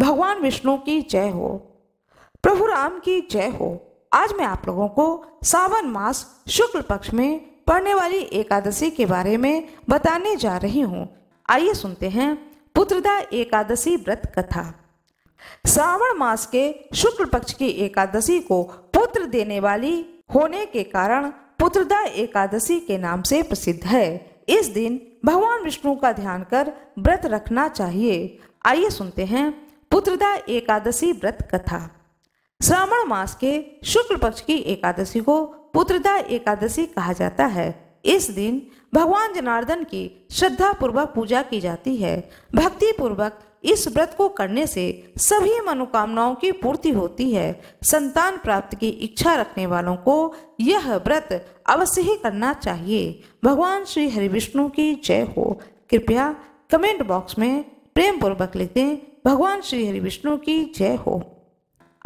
भगवान विष्णु की जय हो प्रभु राम की जय हो आज मैं आप लोगों को सावन मास शुक्ल पक्ष में पड़ने वाली एकादशी के बारे में बताने जा रही हूँ आइए सुनते हैं पुत्रदा एकादशी व्रत कथा श्रावण मास के शुक्ल पक्ष की एकादशी को पुत्र देने वाली होने के कारण पुत्रदा एकादशी के नाम से प्रसिद्ध है इस दिन भगवान विष्णु का ध्यान कर व्रत रखना चाहिए आइए सुनते हैं पुत्रदा एकादशी व्रत कथा श्रावण मास के शुक्ल पक्ष की एकादशी को पुत्रदा एकादशी कहा जाता है इस दिन भगवान जनार्दन की श्रद्धा पूर्वक पूजा की जाती है भक्ति पूर्वक इस व्रत को करने से सभी मनोकामनाओं की पूर्ति होती है संतान प्राप्ति की इच्छा रखने वालों को यह व्रत अवश्य ही करना चाहिए भगवान श्री हरि विष्णु की जय हो कृपया कमेंट बॉक्स में प्रेम पूर्वक लिख दें भगवान श्री हरि विष्णु की जय हो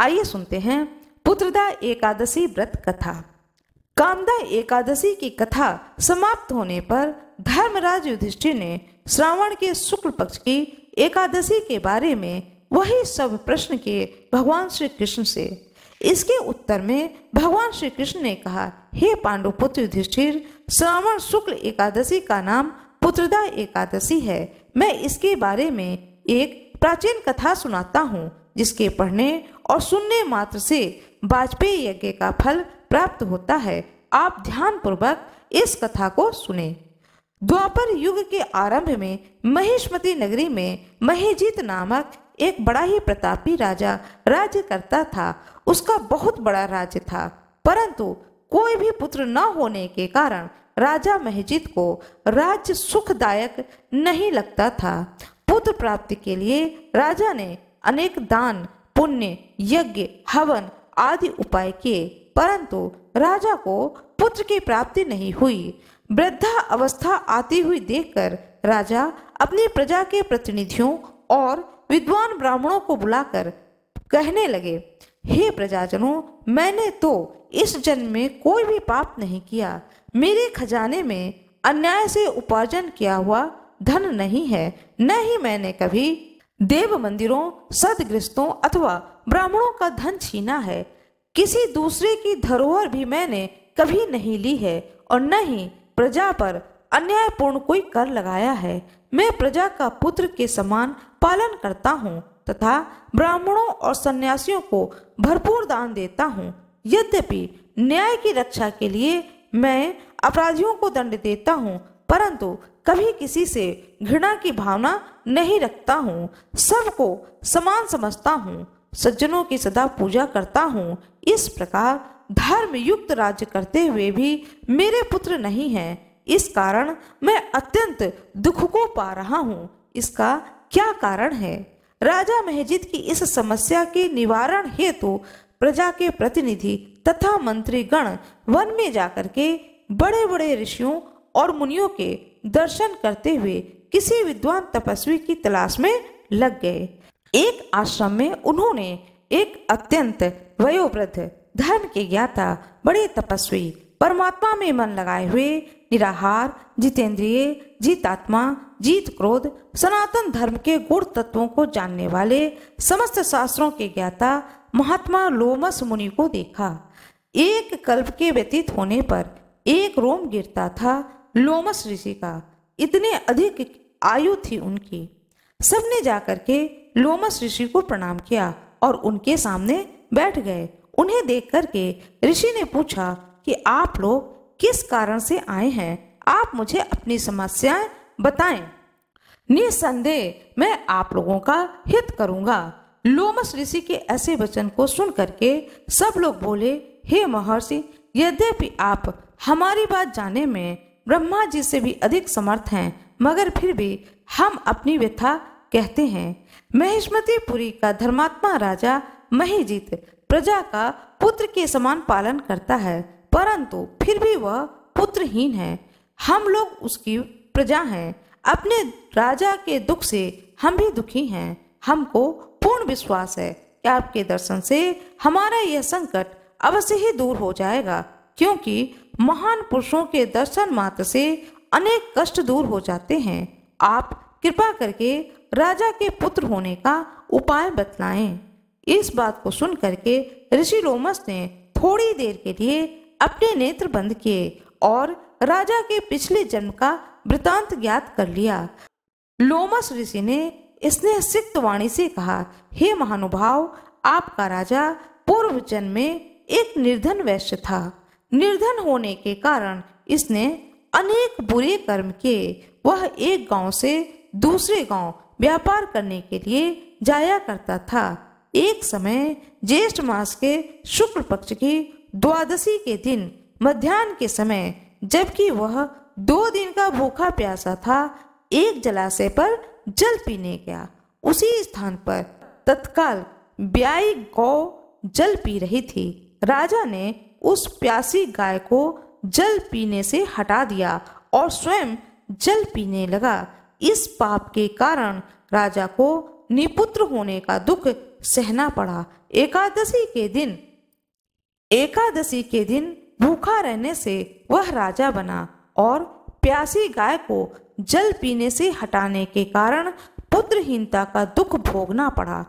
आइए सुनते हैं पुत्रदा एकादशी व्रत कथा कामदा एकादशी की कथा समाप्त होने पर धर्मराज युधिष्ठिर ने श्रावण के शुक्ल पक्ष की एकादशी के बारे में वही सब प्रश्न किए भगवान श्री कृष्ण से इसके उत्तर में भगवान श्री कृष्ण ने कहा हे पुत्र युधिष्ठिर श्रावण शुक्ल एकादशी का नाम पुत्रदा एकादशी है मैं इसके बारे में एक प्राचीन कथा सुनाता हूँ जिसके पढ़ने और सुनने मात्र से वाजपेयी यज्ञ का फल प्राप्त होता है आप ध्यान पूर्वक इस कथा को सुने द्वापर युग के आरंभ में महेशमती नगरी में महेजीत नामक एक बड़ा ही प्रतापी राजा राज्य करता था उसका बहुत बड़ा राज्य था परंतु कोई भी पुत्र न होने के कारण राजा महजीत को राज्य सुखदायक नहीं लगता था पुत्र प्राप्ति के लिए राजा ने अनेक दान पुण्य यज्ञ हवन आदि उपाय किए परंतु राजा को पुत्र की प्राप्ति नहीं हुई वृद्धा अवस्था आती हुई देखकर राजा अपनी प्रजा के प्रतिनिधियों और विद्वान ब्राह्मणों को बुलाकर कहने लगे हे प्रजाजनों मैंने तो इस जन्म में कोई भी पाप नहीं किया मेरे खजाने में अन्याय से उपार्जन किया हुआ धन नहीं है न ही मैंने कभी देव मंदिरों सदग्रस्तों अथवा ब्राह्मणों का धन छीना है किसी दूसरे की धरोहर भी मैंने कभी नहीं ली है और न ही प्रजा पर अन्यायपूर्ण कोई कर लगाया है मैं प्रजा का पुत्र के समान पालन करता हूँ तथा ब्राह्मणों और सन्यासियों को भरपूर दान देता हूँ यद्यपि न्याय की रक्षा के लिए मैं अपराधियों को दंड देता हूँ परंतु कभी किसी से घृणा की भावना नहीं रखता हूँ सबको समान समझता हूँ सज्जनों की सदा पूजा करता हूँ इस प्रकार धर्म युक्त राज्य करते हुए भी मेरे पुत्र नहीं हैं इस कारण मैं अत्यंत दुख को पा रहा हूँ इसका क्या कारण है राजा महजिद की इस समस्या के निवारण हेतु तो प्रजा के प्रतिनिधि तथा मंत्रीगण वन में जाकर के बड़े बड़े ऋषियों और मुनियों के दर्शन करते हुए किसी विद्वान तपस्वी की तलाश में लग गए एक आश्रम में उन्होंने एक अत्यंत वयोवृद्ध धर्म के ज्ञाता बड़े तपस्वी परमात्मा में मन लगाए हुए निराहार जितेंद्रिय जीतात्मा जीत क्रोध सनातन धर्म के गुण तत्वों को जानने वाले समस्त शास्त्रों के ज्ञाता महात्मा लोमस मुनि को देखा एक कल्प के व्यतीत होने पर एक रोम गिरता था लोमस ऋषि का इतने अधिक आयु थी उनकी सबने जाकर के लोमस ऋषि को प्रणाम किया और उनके सामने बैठ गए उन्हें देख करके ऋषि ने पूछा कि आप लोग किस कारण से आए हैं आप मुझे अपनी समस्याएं बताएं निसंदेह मैं आप लोगों का हित करूंगा लोमस ऋषि के ऐसे वचन को सुन करके सब लोग बोले हे महर्षि यद्यपि आप हमारी बात जाने में ब्रह्मा जी से भी अधिक समर्थ हैं मगर फिर भी हम अपनी व्यथा कहते हैं महिष्मतीपुरी का धर्मात्मा राजा महीजीत प्रजा का पुत्र के समान पालन करता है परंतु फिर भी वह पुत्रहीन है हम लोग उसकी प्रजा हैं अपने राजा के दुख से हम भी दुखी हैं हमको पूर्ण विश्वास है कि आपके दर्शन से हमारा यह संकट अवश्य ही दूर हो जाएगा क्योंकि महान पुरुषों के दर्शन मात्र से अनेक कष्ट दूर हो जाते हैं आप कृपा करके राजा के पुत्र होने का उपाय बतलाएं इस बात को सुन करके ऋषि रोमस ने थोड़ी देर के लिए अपने नेत्र बंद किए और राजा के पिछले जन्म का वृतांत ज्ञात कर लिया लोमस ऋषि ने इसने सिक्त वाणी से कहा हे महानुभाव आपका राजा पूर्व जन्म में एक निर्धन वैश्य था निर्धन होने के कारण इसने अनेक बुरे कर्म किए वह एक गांव से दूसरे गांव व्यापार करने के लिए जाया करता था एक समय ज्येष्ठ मास के शुक्ल पक्ष की द्वादशी के दिन मध्यान्ह के समय जबकि वह दो दिन का भूखा प्यासा था एक जलाशय पर जल पीने गया उसी स्थान पर तत्काल ब्याई गौ जल पी रही थी राजा ने उस प्यासी गाय को जल पीने से हटा दिया और स्वयं जल पीने लगा इस पाप के कारण राजा को निपुत्र होने का दुख सहना पड़ा एकादशी के दिन एकादशी के दिन भूखा रहने से वह राजा बना और प्यासी गाय को जल पीने से हटाने के कारण पुत्रहीनता का दुख भोगना पड़ा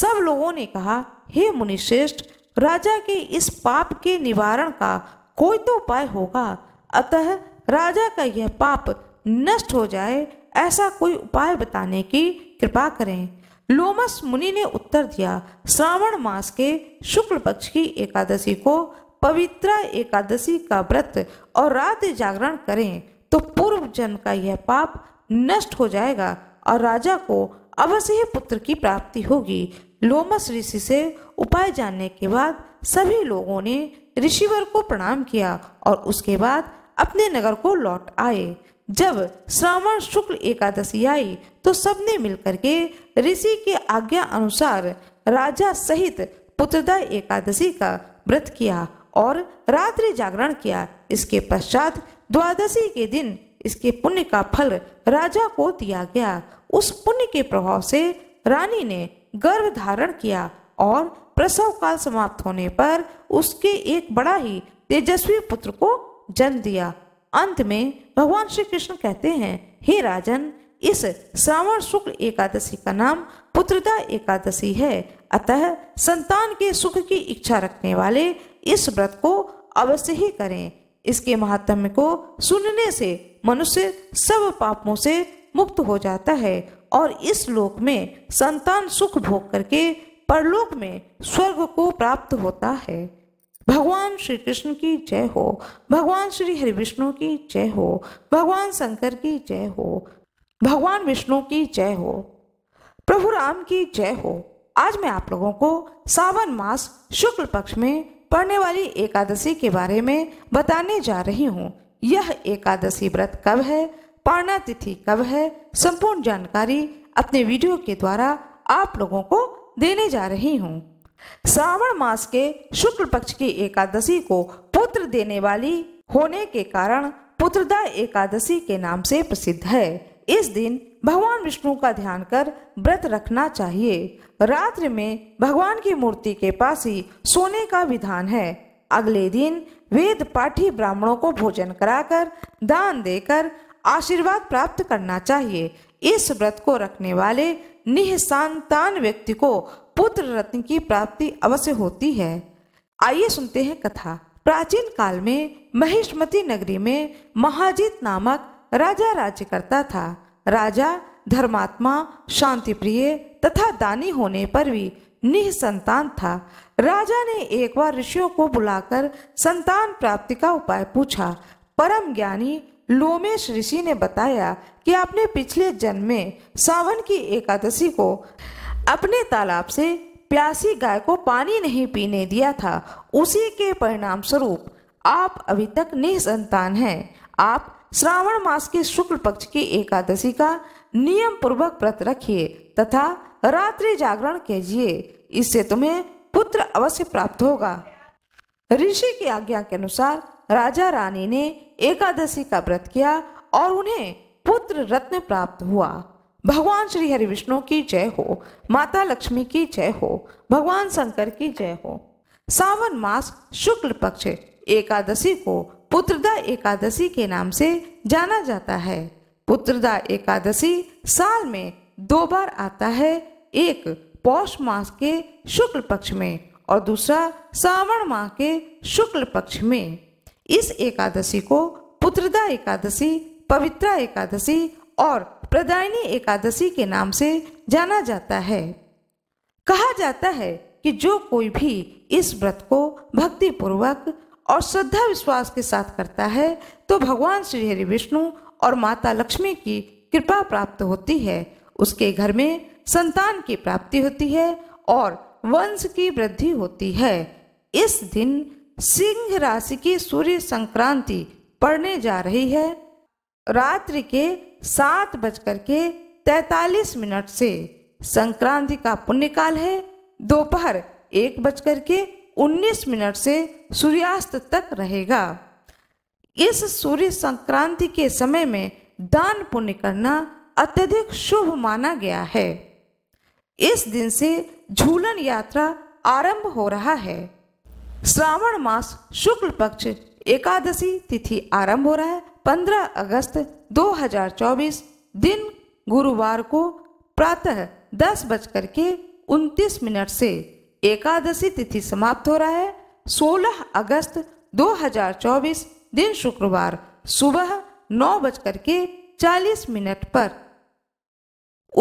सब लोगों ने कहा हे मुनिश्रेष्ठ राजा के इस पाप के निवारण का कोई तो उपाय होगा अतः राजा का यह पाप नष्ट हो जाए ऐसा कोई उपाय बताने की कृपा करें लोमस मुनि ने उत्तर दिया श्रावण मास के शुक्ल पक्ष की एकादशी को पवित्रा एकादशी का व्रत और रात जागरण करें तो पूर्व जन्म का यह पाप नष्ट हो जाएगा और राजा को अवश्य पुत्र की प्राप्ति होगी लोमस ऋषि से उपाय जानने के बाद सभी लोगों ने ऋषिवर को प्रणाम किया और उसके बाद अपने नगर को लौट आए जब श्रावण शुक्ल एकादशी आई तो सबने मिलकर के ऋषि के आज्ञा अनुसार राजा सहित पुत्रदा एकादशी का व्रत किया और रात्रि जागरण किया इसके पश्चात द्वादशी के दिन इसके पुण्य का फल राजा को दिया गया उस पुण्य के प्रभाव से रानी ने गर्भ धारण किया और प्रसव काल समाप्त होने पर उसके एक बड़ा ही तेजस्वी पुत्र को जन्म दिया अंत में भगवान श्री कृष्ण कहते हैं हे राजन इस श्रावण शुक्ल एकादशी का नाम पुत्रदा एकादशी है अतः संतान के सुख की इच्छा रखने वाले इस व्रत को अवश्य ही करें इसके महात्म्य को सुनने से मनुष्य सब पापों से मुक्त हो जाता है और इस लोक में संतान सुख भोग करके परलोक में स्वर्ग को प्राप्त होता है भगवान श्री कृष्ण की जय हो भगवान श्री हरि विष्णु की जय हो भगवान शंकर की जय हो भगवान विष्णु की जय हो प्रभु राम की जय हो आज मैं आप लोगों को सावन मास शुक्ल पक्ष में पड़ने वाली एकादशी के बारे में बताने जा रही हूँ यह एकादशी व्रत कब है पारणा तिथि कब है संपूर्ण जानकारी अपने वीडियो के द्वारा आप लोगों को देने जा रही हूँ श्रावण मास के शुक्ल पक्ष की एकादशी को पुत्र देने वाली होने के कारण पुत्रदा एकादशी के नाम से प्रसिद्ध है इस दिन भगवान विष्णु का ध्यान कर व्रत रखना चाहिए रात्रि में भगवान की मूर्ति के पास ही सोने का विधान है अगले दिन वेद पाठी ब्राह्मणों को भोजन कराकर दान देकर आशीर्वाद प्राप्त करना चाहिए इस व्रत को रखने वाले निःसंतान व्यक्ति को पुत्र रत्न की प्राप्ति अवश्य होती है आइए सुनते हैं कथा प्राचीन काल में महिष्मती नगरी में महाजीत नामक राजा राज्य करता था राजा धर्मात्मा शांति प्रिय तथा दानी होने पर भी निःसंतान था राजा ने एक बार ऋषियों को बुलाकर संतान प्राप्ति का उपाय पूछा परम ज्ञानी लोमेश ऋषि ने बताया कि आपने पिछले जन्म में सावन की एकादशी को अपने तालाब से प्यासी गाय को पानी नहीं पीने दिया था उसी के परिणाम स्वरूप आप अभी तक निसंतान हैं आप श्रावण मास के शुक्ल पक्ष की एकादशी का नियम पूर्वक व्रत रखिए तथा रात्रि जागरण कीजिए इससे तुम्हें पुत्र अवश्य प्राप्त होगा ऋषि की आज्ञा के अनुसार राजा रानी ने एकादशी का व्रत किया और उन्हें पुत्र रत्न प्राप्त हुआ भगवान श्री हरि विष्णु की जय हो माता लक्ष्मी की जय हो भगवान शंकर की जय हो सावन मास शुक्ल पक्ष एकादशी को पुत्रदा एकादशी के नाम से जाना जाता है पुत्रदा एकादशी साल में दो बार आता है एक पौष मास के शुक्ल पक्ष में और दूसरा श्रावण माह के शुक्ल पक्ष में इस एकादशी को पुत्रदा एकादशी पवित्रा एकादशी और प्रदायनी एकादशी के नाम से जाना जाता है कहा जाता है कि जो कोई भी इस व्रत को भक्ति पूर्वक और श्रद्धा विश्वास के साथ करता है तो भगवान श्री हरि विष्णु और माता लक्ष्मी की कृपा प्राप्त होती है उसके घर में संतान की प्राप्ति होती है और वंश की वृद्धि होती है इस दिन सिंह राशि की सूर्य संक्रांति पड़ने जा रही है रात्रि के सात बजकर के तैतालीस मिनट से संक्रांति का पुण्यकाल है दोपहर एक बजकर के उन्नीस मिनट से सूर्यास्त तक रहेगा इस सूर्य संक्रांति के समय में दान पुण्य करना अत्यधिक शुभ माना गया है इस दिन से झूलन यात्रा आरंभ हो रहा है श्रावण मास शुक्ल पक्ष एकादशी तिथि आरंभ हो रहा है 15 अगस्त 2024 दिन गुरुवार को प्रातः दस बजकर के उनतीस मिनट से एकादशी तिथि समाप्त हो रहा है 16 अगस्त 2024 दिन शुक्रवार सुबह नौ बजकर के चालीस मिनट पर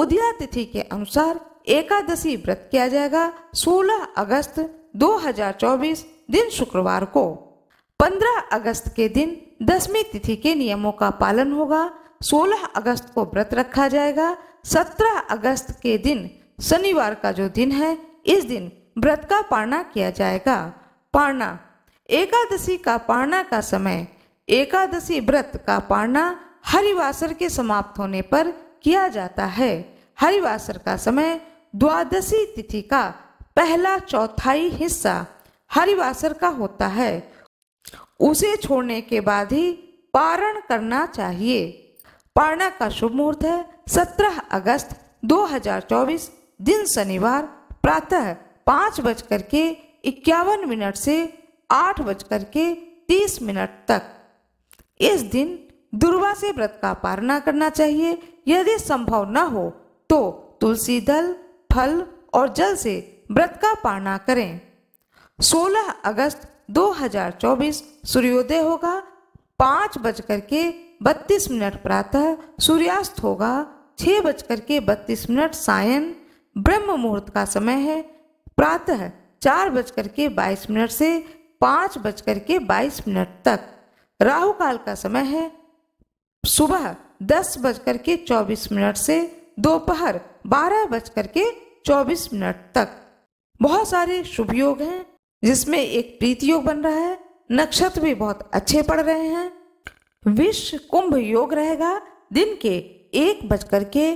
उदया तिथि के अनुसार एकादशी व्रत किया जाएगा 16 अगस्त 2024 दिन शुक्रवार को 15 अगस्त के दिन दसवीं तिथि के नियमों का पालन होगा 16 अगस्त को व्रत रखा जाएगा 17 अगस्त के दिन शनिवार का जो दिन है इस दिन व्रत का पारणा किया जाएगा पारणा एकादशी का पारणा का समय एकादशी व्रत का पारणा हरिवासर के समाप्त होने पर किया जाता है हरिवासर का समय द्वादशी तिथि का पहला चौथाई हिस्सा हरिवासर का होता है उसे छोड़ने के बाद ही पारण करना चाहिए पारणा का शुभ मुहूर्त है 17 अगस्त 2024 दिन शनिवार प्रातः पाँच बजकर के इक्यावन मिनट से आठ बजकर के तीस मिनट तक इस दिन दुर्वा से व्रत का पारणा करना चाहिए यदि संभव न हो तो तुलसी दल फल और जल से व्रत का पारणा करें 16 अगस्त 2024 सूर्योदय होगा पाँच बजकर के बत्तीस मिनट प्रातः सूर्यास्त होगा छः बजकर के बत्तीस मिनट सायन ब्रह्म मुहूर्त का समय है प्रातः चार बजकर के बाईस मिनट से पाँच बजकर के बाईस मिनट तक राहु काल का समय है सुबह दस बजकर के चौबीस मिनट से दोपहर बारह बजकर के चौबीस मिनट तक बहुत सारे शुभ योग हैं जिसमें एक प्रीति योग बन रहा है नक्षत्र भी बहुत अच्छे पड़ रहे हैं विश्व कुंभ योग रहेगा दिन के एक बजकर के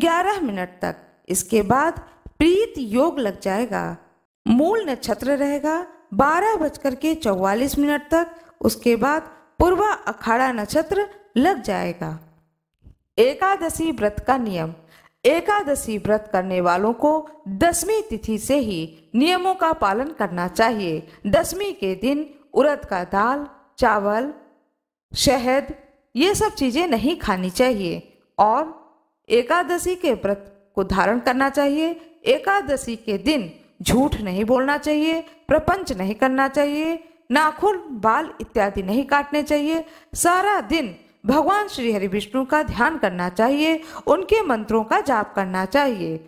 ग्यारह मिनट तक इसके बाद प्रीत योग लग जाएगा मूल नक्षत्र रहेगा बारह बजकर के चौवालीस मिनट तक उसके बाद पूर्वा अखाड़ा नक्षत्र लग जाएगा एकादशी व्रत का नियम एकादशी व्रत करने वालों को दसवीं तिथि से ही नियमों का पालन करना चाहिए दसवीं के दिन उड़द का दाल चावल शहद ये सब चीज़ें नहीं खानी चाहिए और एकादशी के व्रत को धारण करना चाहिए एकादशी के दिन झूठ नहीं बोलना चाहिए प्रपंच नहीं करना चाहिए नाखून बाल इत्यादि नहीं काटने चाहिए सारा दिन भगवान श्री हरि विष्णु का ध्यान करना चाहिए उनके मंत्रों का जाप करना चाहिए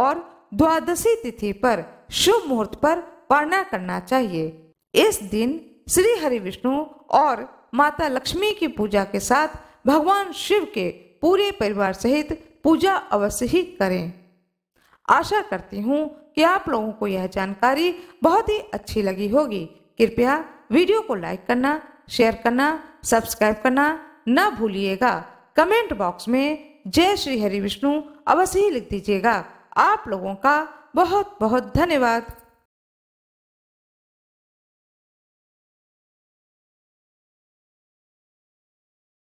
और द्वादशी तिथि पर शुभ मुहूर्त पर पारणा करना चाहिए इस दिन श्री हरि विष्णु और माता लक्ष्मी की पूजा के साथ भगवान शिव के पूरे परिवार सहित पूजा अवश्य ही करें आशा करती हूँ कि आप लोगों को यह जानकारी बहुत ही अच्छी लगी होगी कृपया वीडियो को लाइक करना शेयर करना सब्सक्राइब करना न भूलिएगा कमेंट बॉक्स में जय श्री हरि विष्णु अवश्य ही लिख दीजिएगा आप लोगों का बहुत बहुत धन्यवाद